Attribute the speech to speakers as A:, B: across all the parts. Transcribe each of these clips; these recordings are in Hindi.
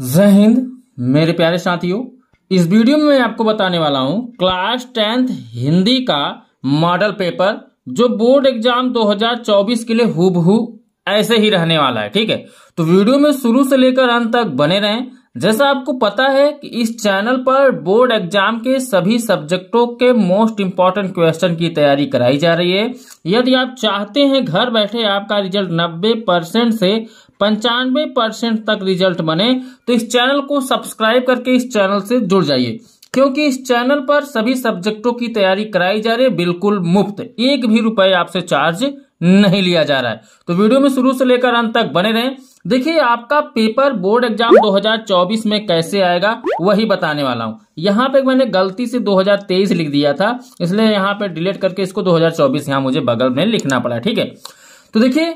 A: जय हिंद मेरे प्यारे साथियों इस वीडियो में मैं आपको बताने वाला हूं क्लास टेंथ हिंदी का मॉडल पेपर जो बोर्ड एग्जाम 2024 के लिए हूबहू ऐसे ही रहने वाला है ठीक है तो वीडियो में शुरू से लेकर अंत तक बने रहें जैसा आपको पता है कि इस चैनल पर बोर्ड एग्जाम के सभी सब्जेक्टों के मोस्ट इंपॉर्टेंट क्वेश्चन की तैयारी कराई जा रही है यदि आप चाहते हैं घर बैठे आपका रिजल्ट 90 परसेंट से पंचानवे परसेंट तक रिजल्ट बने तो इस चैनल को सब्सक्राइब करके इस चैनल से जुड़ जाइए क्योंकि इस चैनल पर सभी सब्जेक्टों की तैयारी कराई जा रही है बिल्कुल मुफ्त एक भी रुपए आपसे चार्ज नहीं लिया जा रहा है तो वीडियो में शुरू से लेकर अंत तक बने रहें देखिए आपका पेपर बोर्ड एग्जाम 2024 में कैसे आएगा वही बताने वाला हूं यहां पे मैंने गलती से 2023 लिख दिया था इसलिए यहां पे डिलीट करके इसको 2024 यहां मुझे बगल में लिखना पड़ा ठीक है तो देखिए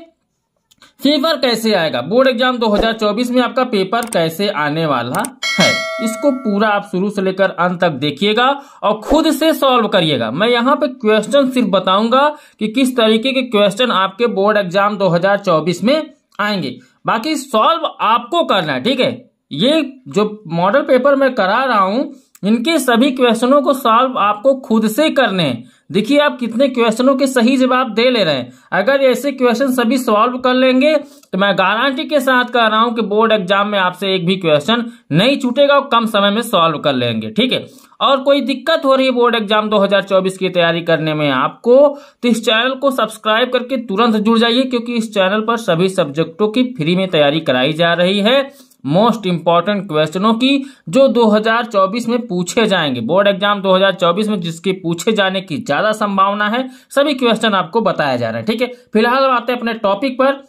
A: पेपर कैसे आएगा बोर्ड एग्जाम 2024 में आपका पेपर कैसे आने वाला है इसको पूरा आप शुरू से लेकर अंत तक देखिएगा और खुद से सॉल्व करिएगा मैं यहाँ पे क्वेश्चन सिर्फ बताऊंगा कि किस तरीके के क्वेश्चन आपके बोर्ड एग्जाम 2024 में आएंगे बाकी सॉल्व आपको करना है ठीक है ये जो मॉडल पेपर मैं करा रहा हूं इनके सभी क्वेश्चनों को सॉल्व आपको खुद से करने हैं देखिए आप कितने क्वेश्चनों के सही जवाब दे ले रहे हैं अगर ऐसे क्वेश्चन सभी सॉल्व कर लेंगे तो मैं गारंटी के साथ कह रहा हूं कि बोर्ड एग्जाम में आपसे एक भी क्वेश्चन नहीं छूटेगा और कम समय में सॉल्व कर लेंगे ठीक है और कोई दिक्कत हो रही है बोर्ड एग्जाम 2024 की तैयारी करने में आपको तो इस चैनल को सब्सक्राइब करके तुरंत जुड़ जाइए क्योंकि इस चैनल पर सभी सब्जेक्टों की फ्री में तैयारी कराई जा रही है मोस्ट इंपॉर्टेंट क्वेश्चनों की जो 2024 में पूछे जाएंगे बोर्ड एग्जाम 2024 में जिसके पूछे जाने की ज्यादा संभावना है सभी क्वेश्चन आपको बताया जा रहा है ठीक है फिलहाल आते हैं अपने टॉपिक पर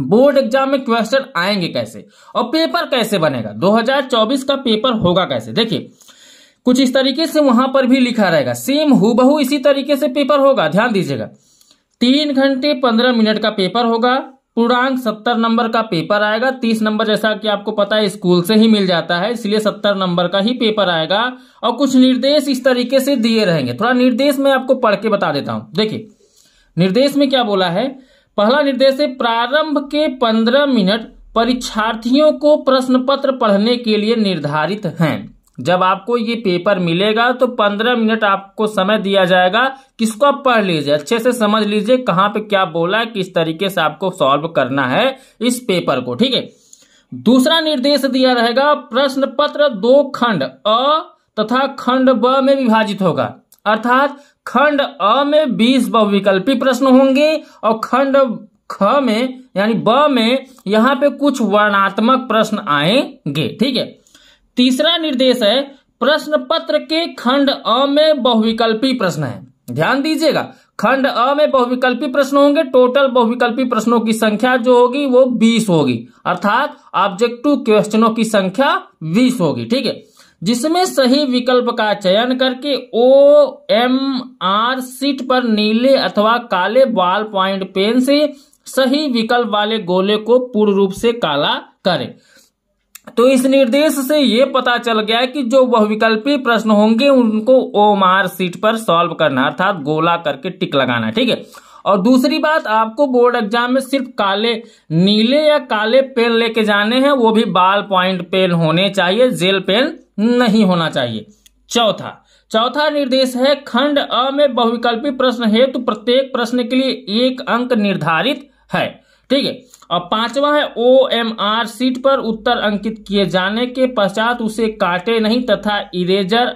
A: बोर्ड एग्जाम में क्वेश्चन आएंगे कैसे और पेपर कैसे बनेगा 2024 का पेपर होगा कैसे देखिए कुछ इस तरीके से वहां पर भी लिखा रहेगा सेम हु इसी तरीके से पेपर होगा ध्यान दीजिएगा तीन घंटे पंद्रह मिनट का पेपर होगा पूर्णांक सत्तर नंबर का पेपर आएगा तीस नंबर जैसा कि आपको पता है स्कूल से ही मिल जाता है इसलिए सत्तर नंबर का ही पेपर आएगा और कुछ निर्देश इस तरीके से दिए रहेंगे थोड़ा निर्देश मैं आपको पढ़ के बता देता हूं देखिए निर्देश में क्या बोला है पहला निर्देश है प्रारंभ के पंद्रह मिनट परीक्षार्थियों को प्रश्न पत्र पढ़ने के लिए निर्धारित हैं जब आपको ये पेपर मिलेगा तो पंद्रह मिनट आपको समय दिया जाएगा किसको आप पढ़ लीजिए अच्छे से समझ लीजिए कहाँ पे क्या बोला है किस तरीके से आपको सॉल्व करना है इस पेपर को ठीक है दूसरा निर्देश दिया रहेगा प्रश्न पत्र दो खंड अ तथा खंड ब में विभाजित होगा अर्थात खंड अ में बीस बहुविकल्पी प्रश्न होंगे और खंड ख में यानी ब में यहाँ पे कुछ वर्णात्मक प्रश्न आएंगे ठीक है तीसरा निर्देश है प्रश्न पत्र के खंड अ में बहुविकल्पी प्रश्न है ध्यान दीजिएगा खंड अ में बहुविकल्पी प्रश्न होंगे टोटल बहुविकल्पी प्रश्नों की संख्या जो होगी वो 20 होगी अर्थात ऑब्जेक्टिव क्वेश्चनों की संख्या 20 होगी ठीक है जिसमें सही विकल्प का चयन करके ओ एम आर सीट पर नीले अथवा काले बाल पॉइंट पेन से सही विकल्प वाले गोले को पूर्ण रूप से काला करें तो इस निर्देश से ये पता चल गया कि जो बहुविकल्पी प्रश्न होंगे उनको ओ मार सीट पर सॉल्व करना अर्थात गोला करके टिक लगाना ठीक है और दूसरी बात आपको बोर्ड एग्जाम में सिर्फ काले नीले या काले पेन लेके जाने हैं वो भी बाल पॉइंट पेन होने चाहिए जेल पेन नहीं होना चाहिए चौथा चौथा निर्देश है खंड अ में बहुविकल्पी प्रश्न हेतु प्रत्येक प्रश्न के लिए एक अंक निर्धारित है ठीक है अब पांचवा है ओ एम आर सीट पर उत्तर अंकित किए जाने के पश्चात उसे काटे नहीं तथा इरेजर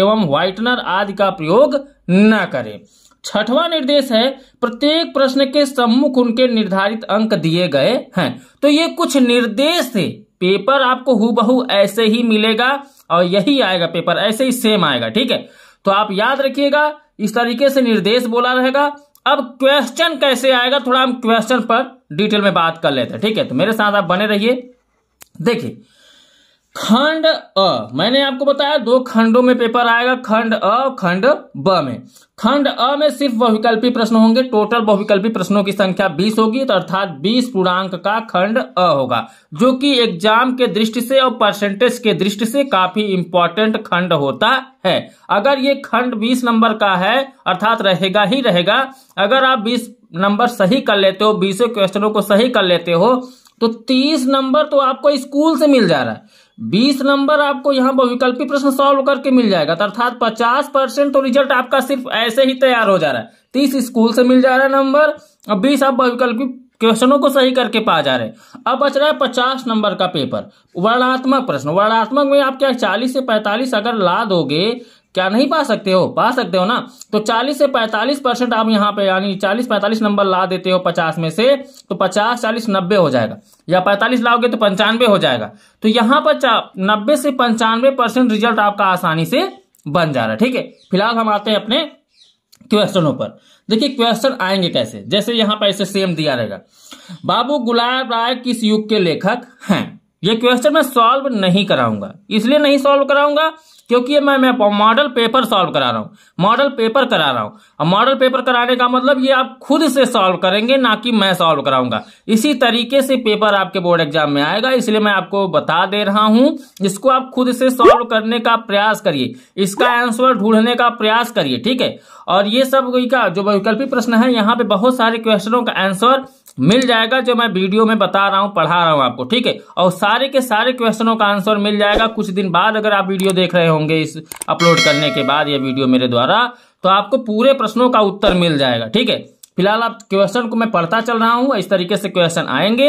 A: एवं व्हाइटनर आदि का प्रयोग न करें छठवां निर्देश है प्रत्येक प्रश्न के सम्मुख उनके निर्धारित अंक दिए गए हैं तो ये कुछ निर्देश थे पेपर आपको बहु ऐसे ही मिलेगा और यही आएगा पेपर ऐसे ही सेम आएगा ठीक है तो आप याद रखिएगा इस तरीके से निर्देश बोला रहेगा अब क्वेश्चन कैसे आएगा थोड़ा हम क्वेश्चन पर डिटेल में बात कर लेते हैं ठीक है तो मेरे साथ आप बने रहिए देखिए खंड अ मैंने आपको बताया दो खंडों में पेपर आएगा खंड अ खंड ब में खंड अ में सिर्फ बहुविकल्पी प्रश्न होंगे टोटल बहुविकल्पी प्रश्नों की संख्या 20 होगी तो अर्थात 20 पूर्णांक का खंड अ होगा जो कि एग्जाम के दृष्टि से और परसेंटेज के दृष्टि से काफी इंपॉर्टेंट खंड होता है अगर ये खंड 20 नंबर का है अर्थात रहेगा ही रहेगा अगर आप बीस नंबर सही कर लेते हो बीसों क्वेश्चनों को सही कर लेते हो तो तीस नंबर तो आपको स्कूल से मिल जा रहा है बीस नंबर आपको यहाँ विकल्पी प्रश्न सॉल्व करके मिल जाएगा तो अर्थात पचास परसेंट तो रिजल्ट आपका सिर्फ ऐसे ही तैयार हो जा रहा है तीस स्कूल से मिल जा रहा है नंबर और बीस आप बहुविकल्पी क्वेश्चनों को सही करके पा जा रहे हैं अब बच रहा है पचास नंबर का पेपर वर्णात्मक प्रश्न वर्णात्मक में आप क्या चालीस से पैंतालीस अगर ला दोगे क्या नहीं पा सकते हो पा सकते हो ना तो 40 से 45 परसेंट आप यहाँ पे यानी 40 45 नंबर ला देते हो 50 में से तो 50 40 90 हो जाएगा या 45 लाओगे तो पंचानवे हो जाएगा तो यहाँ पर नब्बे से पंचानवे परसेंट रिजल्ट आपका आसानी से बन जा रहा है ठीक है फिलहाल हम आते हैं अपने क्वेश्चनों पर देखिए क्वेश्चन आएंगे कैसे जैसे यहाँ पर ऐसे सेम दिया रहेगा बाबू गुलाब राय किस युग के लेखक हैं ये क्वेश्चन मैं सॉल्व नहीं कराऊंगा इसलिए नहीं सॉल्व कराऊंगा क्योंकि मैं मैं मॉडल पेपर सॉल्व करा रहा हूँ मॉडल पेपर करा रहा हूँ और मॉडल पेपर कराने का मतलब ये आप खुद से सॉल्व करेंगे ना कि मैं सॉल्व कराऊंगा इसी तरीके से पेपर आपके बोर्ड एग्जाम में आएगा इसलिए मैं आपको बता दे रहा हूँ इसको आप खुद से सॉल्व करने का प्रयास करिए इसका आंसर ढूंढने का प्रयास करिए ठीक है और ये सब का जो वैकल्पिक प्रश्न है यहाँ पे बहुत सारे क्वेश्चनों का आंसर मिल जाएगा जो मैं वीडियो में बता रहा हूँ पढ़ा रहा हूँ आपको ठीक है और सारे के सारे क्वेश्चनों का आंसर मिल जाएगा कुछ दिन बाद अगर आप वीडियो देख रहे होंगे इस अपलोड करने के बाद यह वीडियो मेरे द्वारा तो आपको पूरे प्रश्नों का उत्तर मिल जाएगा ठीक है फिलहाल आप क्वेश्चन को मैं पढ़ता चल रहा हूँ इस तरीके से क्वेश्चन आएंगे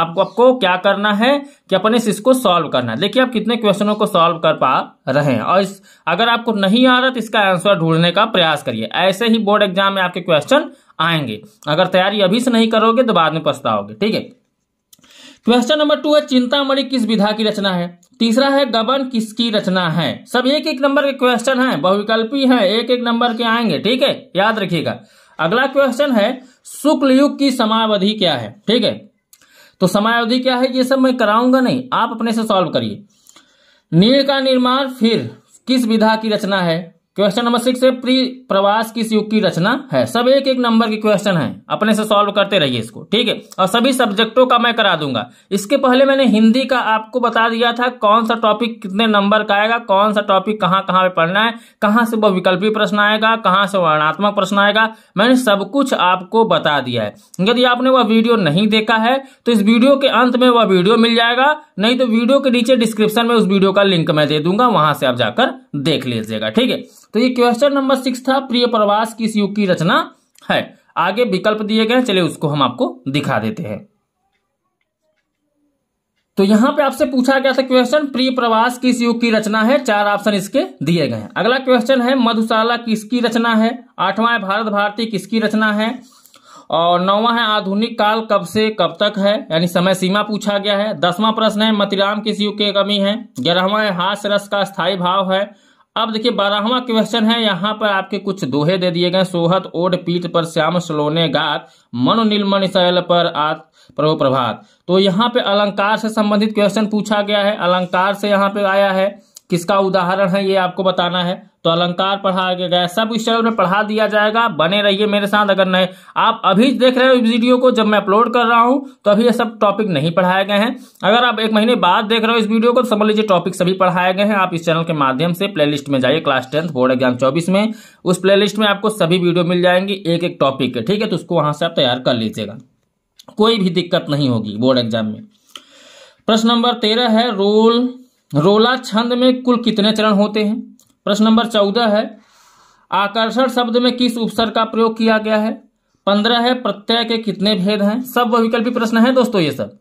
A: आपको आपको क्या करना है कि अपने से इसको सॉल्व करना है देखिए आप कितने क्वेश्चनों को सॉल्व कर पा रहे हैं और इस अगर आपको नहीं आ रहा तो इसका आंसर ढूंढने का प्रयास करिए ऐसे ही बोर्ड एग्जाम में आपके क्वेश्चन आएंगे अगर तैयारी अभी से नहीं करोगे तो बाद में पछताओगे ठीक है क्वेश्चन नंबर टू है चिंतामणि किस विधा की रचना है तीसरा है गबन किसकी रचना है सब एक एक नंबर के क्वेश्चन हैं बहुविकल्पी हैं एक एक नंबर के आएंगे ठीक है याद रखिएगा अगला क्वेश्चन है शुक्ल युग की समावधि क्या है ठीक है तो समावधि क्या है ये सब मैं कराऊंगा नहीं आप अपने से सॉल्व करिए नील का निर्माण फिर किस विधा की रचना है क्वेश्चन नंबर सिक्स है प्री प्रवास किस युग की रचना है सब एक एक नंबर के क्वेश्चन है अपने से सॉल्व करते रहिए इसको ठीक है और सभी सब्जेक्टों का मैं करा दूंगा इसके पहले मैंने हिंदी का आपको बता दिया था कौन सा टॉपिक कितने नंबर का आएगा कौन सा टॉपिक कहाँ कहाँ पे पढ़ना है कहाँ से विकल्पी प्रश्न आएगा कहाँ से वर्णात्मक प्रश्न आएगा मैंने सब कुछ आपको बता दिया है यदि आपने वह वीडियो नहीं देखा है तो इस वीडियो के अंत में वह वीडियो मिल जाएगा नहीं तो वीडियो के नीचे डिस्क्रिप्शन में उस वीडियो का लिंक मैं दे दूंगा वहां से आप जाकर देख लीजिएगा ठीक है तो ये क्वेश्चन नंबर सिक्स था प्रिय प्रवास किस युग की रचना है आगे विकल्प दिए गए चलिए उसको हम आपको दिखा देते हैं तो यहां पे आपसे पूछा गया था क्वेश्चन प्रिय प्रवास किस युग की रचना है चार ऑप्शन इसके दिए गए हैं अगला क्वेश्चन है मधुशाला किसकी रचना है आठवां है भारत भारती किसकी रचना है और नौवा है आधुनिक काल कब से कब तक है यानी समय सीमा पूछा गया है दसवां प्रश्न है मतिराम किस युग के कमी है ग्यारहवा है हास रस का स्थायी भाव है अब देखिए बारहवा क्वेश्चन है यहाँ पर आपके कुछ दोहे दे दिए गए सोहत ओड पीठ पर श्याम सलोने गात मनो निर्मन शैल पर आत प्रभु प्रभात तो यहाँ पे अलंकार से संबंधित क्वेश्चन पूछा गया है अलंकार से यहाँ पे आया है किसका उदाहरण है ये आपको बताना है तो अलंकार पढ़ा गया है सब इस चैनल में पढ़ा दिया जाएगा बने रहिए मेरे साथ अगर नए आप अभी देख रहे हो वीडियो को जब मैं अपलोड कर रहा हूं तो अभी ये सब टॉपिक नहीं पढ़ाए गए हैं अगर आप एक महीने बाद देख रहे हो इस वीडियो को तो समझ लीजिए टॉपिक सभी पढ़ाए गए हैं आप इस चैनल के माध्यम से प्ले में जाइए क्लास टेंथ बोर्ड एग्जाम चौबीस में उस प्ले में आपको सभी वीडियो मिल जाएंगी एक एक टॉपिक के ठीक है तो उसको वहां से आप तैयार कर लीजिएगा कोई भी दिक्कत नहीं होगी बोर्ड एग्जाम में प्रश्न नंबर तेरह है रूल रोला छंद में कुल कितने चरण होते हैं प्रश्न नंबर चौदह है आकर्षण शब्द में किस उपसर्ग का प्रयोग किया गया है पंद्रह है प्रत्यय के कितने भेद हैं सब विकल्पी प्रश्न है दोस्तों ये सब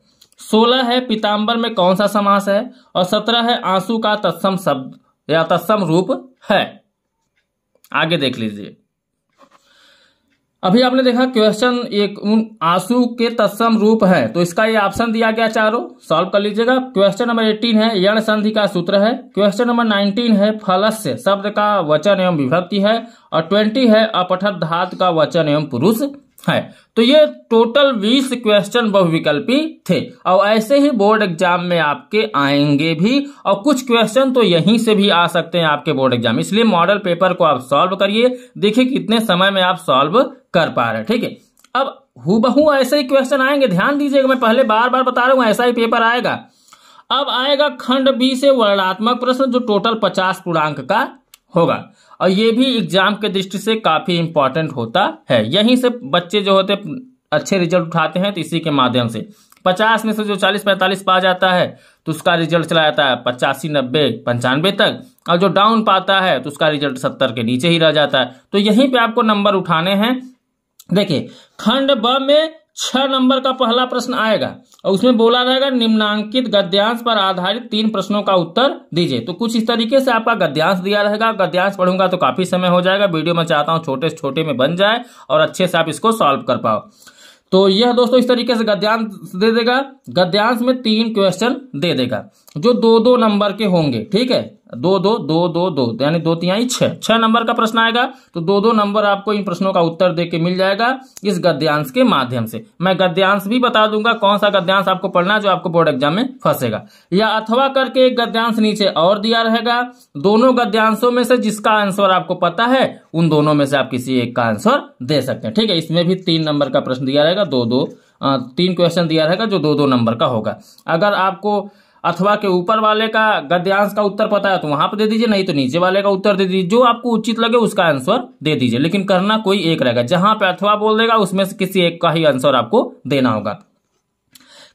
A: सोलह है पीताम्बर में कौन सा समास है और सत्रह है आंसू का तत्सम शब्द या तत्सम रूप है आगे देख लीजिए अभी आपने देखा क्वेश्चन एक उन आंसू के तत्सम रूप है तो इसका ये ऑप्शन दिया गया चारों सॉल्व कर लीजिएगा क्वेश्चन नंबर 18 है यण संधि का सूत्र है क्वेश्चन नंबर 19 है फलस्य शब्द का वचन एवं विभक्ति है और 20 है अपठत धात का वचन एवं पुरुष है तो ये टोटल 20 क्वेश्चन बहुविकल्पी थे और ऐसे ही बोर्ड एग्जाम में आपके आएंगे भी और कुछ क्वेश्चन तो यहीं से भी आ सकते हैं आपके बोर्ड एग्जाम इसलिए मॉडल पेपर को आप सॉल्व करिए देखिए कितने समय में आप सॉल्व कर पा रहे हैं ठीक है अब हूबहू ऐसे ही क्वेश्चन आएंगे ध्यान दीजिएगा मैं पहले बार बार बता रहा हूं ऐसा ही पेपर आएगा अब आएगा खंड बी से वर्णात्मक प्रश्न जो टोटल पचास पूर्णांक का होगा और ये भी एग्जाम के दृष्टि से काफी इंपॉर्टेंट होता है यहीं से बच्चे जो होते अच्छे रिजल्ट उठाते हैं तो इसी के माध्यम से पचास में से जो चालीस पैंतालीस पा जाता है तो उसका रिजल्ट चला जाता है पचासी नब्बे पंचानबे तक और जो डाउन पाता है तो उसका रिजल्ट सत्तर के नीचे ही रह जाता है तो यहीं पे आपको नंबर उठाने हैं देखिए खंड ब में छह नंबर का पहला प्रश्न आएगा और उसमें बोला रहेगा निम्नांकित गद्यांश पर आधारित तीन प्रश्नों का उत्तर दीजिए तो कुछ इस तरीके से आपका गद्यांश दिया रहेगा गद्यांश पढ़ूंगा तो काफी समय हो जाएगा वीडियो में चाहता हूँ छोटे से छोटे में बन जाए और अच्छे से आप इसको सॉल्व कर पाओ तो यह दोस्तों इस तरीके से गद्यांश दे देगा गद्यांश में तीन क्वेश्चन दे देगा जो दो दो नंबर के होंगे ठीक है दो दो दो दो दो यानी दो तिहाई छह छह नंबर का प्रश्न आएगा तो दो दो नंबर आपको इन प्रश्नों का उत्तर देके मिल जाएगा इस गद्यांश के माध्यम से मैं गद्यांश भी बता दूंगा कौन सा गद्यांश आपको पढ़ना जो आपको बोर्ड एग्जाम में फंसेगा या अथवा करके एक गद्यांश नीचे और दिया रहेगा दोनों गद्यांशों में से जिसका आंसर आपको पता है उन दोनों में से आप किसी एक का आंसर दे सकते हैं ठीक है इसमें भी तीन नंबर का प्रश्न दिया रहेगा दो दो तीन क्वेश्चन दिया रहेगा जो दो दो नंबर का होगा अगर आपको अथवा के ऊपर वाले का गद्यांश का उत्तर पता है तो वहां पर दे दीजिए नहीं तो नीचे वाले का उत्तर दे दीजिए जो आपको उचित लगे उसका आंसर दे दीजिए लेकिन करना कोई एक रहेगा जहां पे अथवा बोल देगा उसमें से किसी एक का ही आंसर आपको देना होगा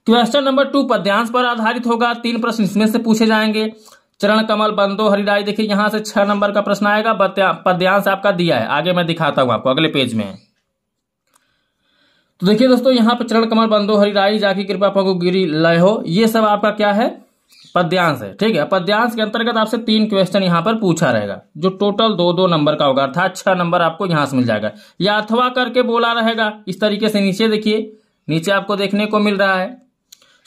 A: क्वेश्चन नंबर टू पद्यांश पर आधारित होगा तीन प्रश्न इसमें से पूछे जाएंगे चरण कमल बंदो हरिराय देखिए यहां से छह नंबर का प्रश्न आएगा पद्यांश आपका दिया है आगे मैं दिखाता हूं आपको अगले पेज में तो देखिए दोस्तों यहाँ पर चरण कमल बंदो हरिराई जाकी कृपा पगो गिरी लय हो ये सब आपका क्या है पद्यांश है ठीक है पद्यांश के अंतर्गत आपसे तीन क्वेश्चन यहाँ पर पूछा रहेगा जो टोटल दो दो नंबर का होगा अर्थात छह नंबर आपको यहाँ से मिल जाएगा या अथवा करके बोला रहेगा इस तरीके से नीचे देखिए नीचे आपको देखने को मिल रहा है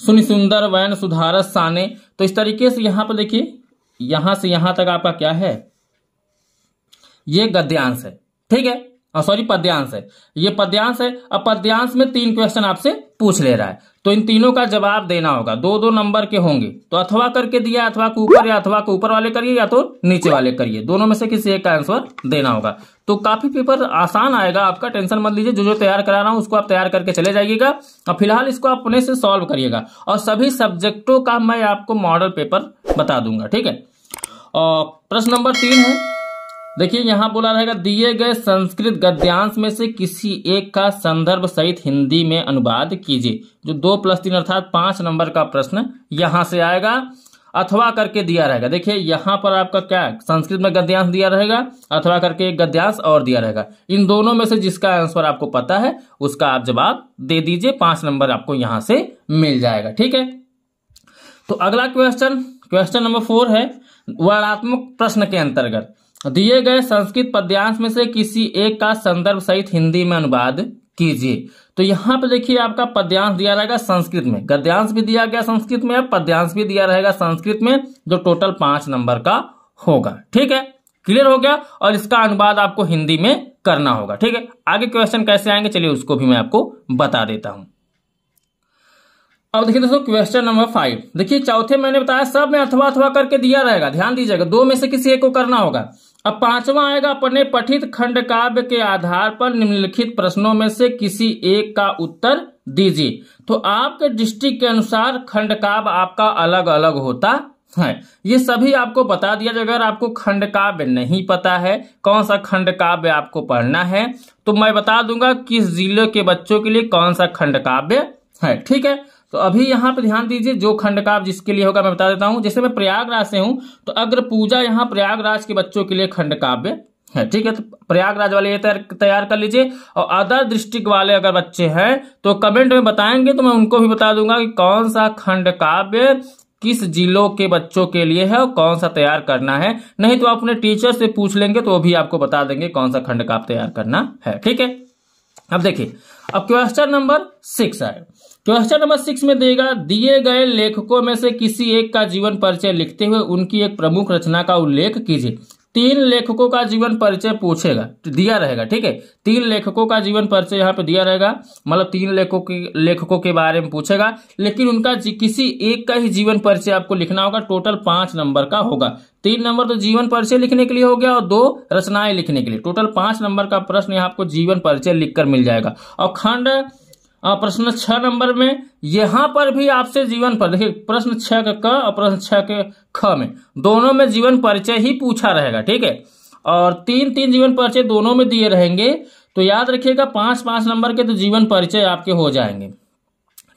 A: सुनि सुंदर वैन सुधारस साने तो इस तरीके से यहाँ पर देखिए यहां से यहां तक आपका क्या है ये गद्यांश है ठीक है सॉरी हाँ, पद्यांश है ये पद्यांश है अब पद्यांश में तीन क्वेश्चन आपसे पूछ ले रहा है तो इन तीनों का जवाब देना होगा दो दो नंबर के होंगे तो अथवा करके दिया अथवा को ऊपर या अथवा को ऊपर वाले करिए या तो नीचे वाले करिए दोनों में से किसी एक का आंसर देना होगा तो काफी पेपर आसान आएगा आपका टेंशन मत लीजिए जो जो तैयार करा रहा हूं उसको आप तैयार करके चले जाइएगा और फिलहाल इसको आप अपने से सॉल्व करिएगा और सभी सब्जेक्टों का मैं आपको मॉडल पेपर बता दूंगा ठीक है और प्रश्न नंबर तीन है देखिए यहाँ बोला रहेगा दिए गए संस्कृत गद्यांश में से किसी एक का संदर्भ सहित हिंदी में अनुवाद कीजिए जो दो प्लस तीन अर्थात पांच नंबर का प्रश्न यहाँ से आएगा अथवा करके दिया रहेगा देखिए यहाँ पर आपका क्या संस्कृत में गद्यांश दिया रहेगा अथवा करके एक गद्यांश और दिया रहेगा इन दोनों में से जिसका आंसर आपको पता है उसका आप जवाब दे दीजिए पांच नंबर आपको यहाँ से मिल जाएगा ठीक है तो अगला क्वेश्चन क्वेश्चन नंबर फोर है वर्णात्मक प्रश्न के अंतर्गत दिए गए संस्कृत पद्यांश में से किसी एक का संदर्भ सहित हिंदी में अनुवाद कीजिए तो यहाँ पे देखिए आपका पद्यांश दिया रहेगा संस्कृत में गद्यांश भी दिया गया संस्कृत में पद्यांश भी दिया रहेगा संस्कृत में जो टोटल पांच नंबर का होगा ठीक है क्लियर हो गया और इसका अनुवाद आपको हिंदी में करना होगा ठीक है आगे क्वेश्चन कैसे आएंगे चलिए उसको भी मैं आपको बता देता हूं अब देखिए दोस्तों क्वेश्चन नंबर फाइव देखिए चौथे मैंने बताया सब में अथवा अथवा करके दिया रहेगा ध्यान दीजिएगा दो में से किसी एक को करना होगा अब पांचवा आएगा अपने पठित खंड काव्य के आधार पर निम्नलिखित प्रश्नों में से किसी एक का उत्तर दीजिए तो आपके डिस्ट्रिक्ट के अनुसार खंड काव्य आपका अलग अलग होता है ये सभी आपको बता दिया जाए अगर आपको खंड काव्य नहीं पता है कौन सा खंड काव्य आपको पढ़ना है तो मैं बता दूंगा किस जिले के बच्चों के लिए कौन सा खंड काव्य है ठीक है तो अभी यहाँ पे ध्यान दीजिए जो खंड काव्य जिसके लिए होगा मैं बता देता हूँ जैसे मैं प्रयागराज से हूँ तो अग्र पूजा यहाँ प्रयागराज के बच्चों के लिए खंड काव्य है ठीक है तो प्रयागराज वाले ये तैयार कर लीजिए और अदर डिस्ट्रिक्ट वाले अगर बच्चे हैं तो कमेंट में बताएंगे तो मैं उनको भी बता दूंगा कि कौन सा खंड काव्य किस जिलों के बच्चों के लिए है और कौन सा तैयार करना है नहीं तो आप अपने टीचर से पूछ लेंगे तो वो भी आपको बता देंगे कौन सा खंड काव्य तैयार करना है ठीक है अब देखिए अब क्वेश्चन नंबर सिक्स है क्वेश्चन तो नंबर सिक्स में देगा दिए गए लेखकों में से किसी एक का जीवन परिचय लिखते हुए उनकी एक प्रमुख रचना का उल्लेख कीजिए तीन लेखकों का जीवन परिचय पूछेगा दिया रहेगा ठीक है तीन लेखकों का जीवन परिचय यहाँ पे दिया रहेगा मतलब तीन लेखकों के लेखकों के बारे में पूछेगा लेकिन उनका किसी एक का ही जीवन परिचय आपको लिखना होगा टोटल पांच नंबर का होगा तीन नंबर तो जीवन परिचय लिखने के लिए हो गया और दो रचनाएं लिखने के लिए टोटल पांच नंबर का प्रश्न यहाँ आपको जीवन परिचय लिखकर मिल जाएगा और खंड प्रश्न छह नंबर में यहां पर भी आपसे जीवन पर देखिए प्रश्न छह के क और प्रश्न छह के ख में दोनों में जीवन परिचय ही पूछा रहेगा ठीक है और तीन तीन जीवन परिचय दोनों में दिए रहेंगे तो याद रखिएगा पांच पांच नंबर के तो जीवन परिचय आपके हो जाएंगे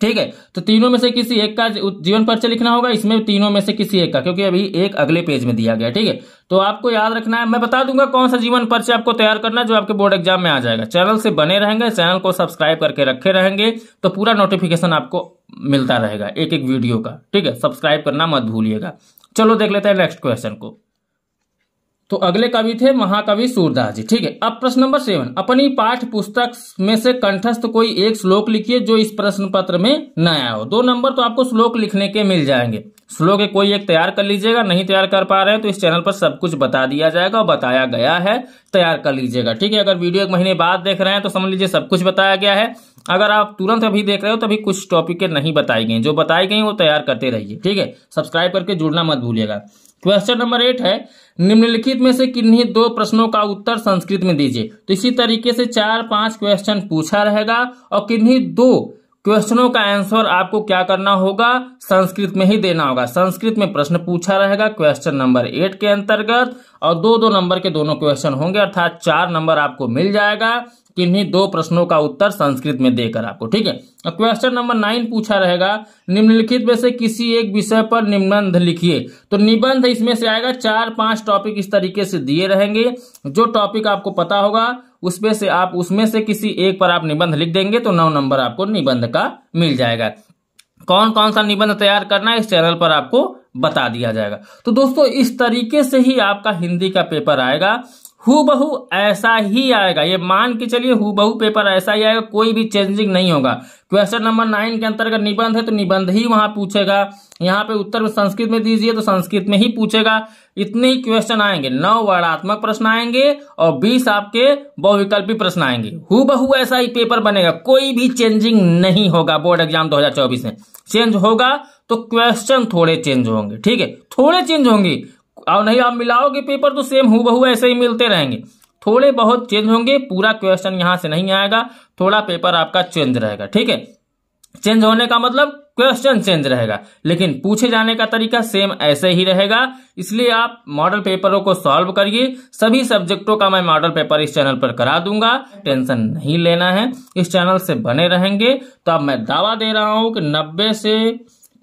A: ठीक है तो तीनों में से किसी एक का जीवन पर्चय लिखना होगा इसमें तीनों में से किसी एक का क्योंकि अभी एक अगले पेज में दिया गया ठीक है तो आपको याद रखना है मैं बता दूंगा कौन सा जीवन पर्चय आपको तैयार करना जो आपके बोर्ड एग्जाम में आ जाएगा चैनल से बने रहेंगे चैनल को सब्सक्राइब करके रखे रहेंगे तो पूरा नोटिफिकेशन आपको मिलता रहेगा एक एक वीडियो का ठीक है सब्सक्राइब करना मत भूलिएगा चलो देख लेते हैं नेक्स्ट क्वेश्चन को तो अगले कवि थे महाकवि सूरदास जी ठीक है अब प्रश्न नंबर सेवन अपनी पाठ पुस्तक में से कंठस्थ कोई एक श्लोक लिखिए जो इस प्रश्न पत्र में न आया हो दो नंबर तो आपको श्लोक लिखने के मिल जाएंगे श्लोक कोई एक तैयार कर लीजिएगा नहीं तैयार कर पा रहे हैं तो इस चैनल पर सब कुछ बता दिया जाएगा और बताया गया है तैयार कर लीजिएगा ठीक है अगर वीडियो एक महीने बाद देख रहे हैं तो समझ लीजिए सब कुछ बताया गया है अगर आप तुरंत अभी देख रहे हो तो अभी कुछ टॉपिक नहीं बताई गई जो बताई गई वो तैयार करते रहिए ठीक है सब्सक्राइब करके जुड़ना मत भूलिएगा क्वेश्चन नंबर एट है निम्नलिखित में से किन्हीं दो प्रश्नों का उत्तर संस्कृत में दीजिए तो इसी तरीके से चार पांच क्वेश्चन पूछा रहेगा और किन्हीं दो क्वेश्चनों का आंसर आपको क्या करना होगा संस्कृत में ही देना होगा संस्कृत में प्रश्न पूछा रहेगा क्वेश्चन नंबर एट के अंतर्गत और दो दो नंबर के दोनों क्वेश्चन होंगे अर्थात चार नंबर आपको मिल जाएगा किन्हीं दो प्रश्नों का उत्तर संस्कृत में देकर आपको ठीक है क्वेश्चन नंबर नाइन पूछा रहेगा निम्नलिखित में से किसी एक विषय पर निबंध लिखिए तो निबंध इसमें से आएगा चार पांच टॉपिक इस तरीके से दिए रहेंगे जो टॉपिक आपको पता होगा उसमें से आप उसमें से किसी एक पर आप निबंध लिख देंगे तो नौ नंबर आपको निबंध का मिल जाएगा कौन कौन सा निबंध तैयार करना है इस चैनल पर आपको बता दिया जाएगा तो दोस्तों इस तरीके से ही आपका हिंदी का पेपर आएगा हु ऐसा ही आएगा ये मान के चलिए हु पेपर ऐसा ही आएगा कोई भी चेंजिंग नहीं होगा क्वेश्चन नंबर नाइन के अंतर्गत निबंध है तो निबंध ही वहां पूछेगा यहाँ पे उत्तर संस्कृत में दीजिए तो संस्कृत में ही पूछेगा इतने ही क्वेश्चन आएंगे नौ वर्णात्मक प्रश्न आएंगे और बीस आपके बहुविकल्पी प्रश्न आएंगे हु ऐसा ही पेपर बनेगा कोई भी चेंजिंग नहीं होगा बोर्ड एग्जाम दो में चेंज होगा तो क्वेश्चन थोड़े चेंज होंगे ठीक है थोड़े चेंज होंगे और नहीं आप मिलाओगे पेपर तो सेम हु ऐसे ही मिलते रहेंगे थोड़े बहुत चेंज होंगे पूरा क्वेश्चन यहां से नहीं आएगा थोड़ा पेपर आपका चेंज रहेगा ठीक है चेंज होने का मतलब क्वेश्चन चेंज रहेगा लेकिन पूछे जाने का तरीका सेम ऐसे ही रहेगा इसलिए आप मॉडल पेपरों को सॉल्व करिए सभी सब्जेक्टों का मैं मॉडल पेपर इस चैनल पर करा दूंगा टेंशन नहीं लेना है इस चैनल से बने रहेंगे तो अब मैं दावा दे रहा हूं कि 90 से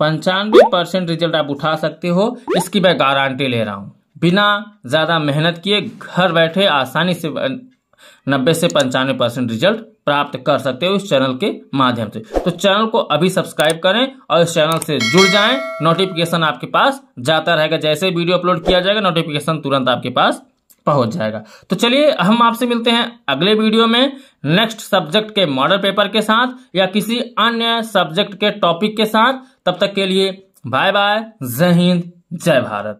A: पंचानवे परसेंट रिजल्ट आप उठा सकते हो इसकी मैं गारंटी ले रहा हूँ बिना ज़्यादा मेहनत किए घर बैठे आसानी से नब्बे से पंचानवे परसेंट रिजल्ट प्राप्त कर सकते हो इस चैनल के माध्यम से तो चैनल को अभी सब्सक्राइब करें और इस चैनल से जुड़ जाएं नोटिफिकेशन आपके पास जाता रहेगा जैसे वीडियो अपलोड किया जाएगा नोटिफिकेशन तुरंत आपके पास पहुंच जाएगा तो चलिए हम आपसे मिलते हैं अगले वीडियो में नेक्स्ट सब्जेक्ट के मॉडल पेपर के साथ या किसी अन्य सब्जेक्ट के टॉपिक के साथ तब तक के लिए बाय बाय जय हिंद जय भारत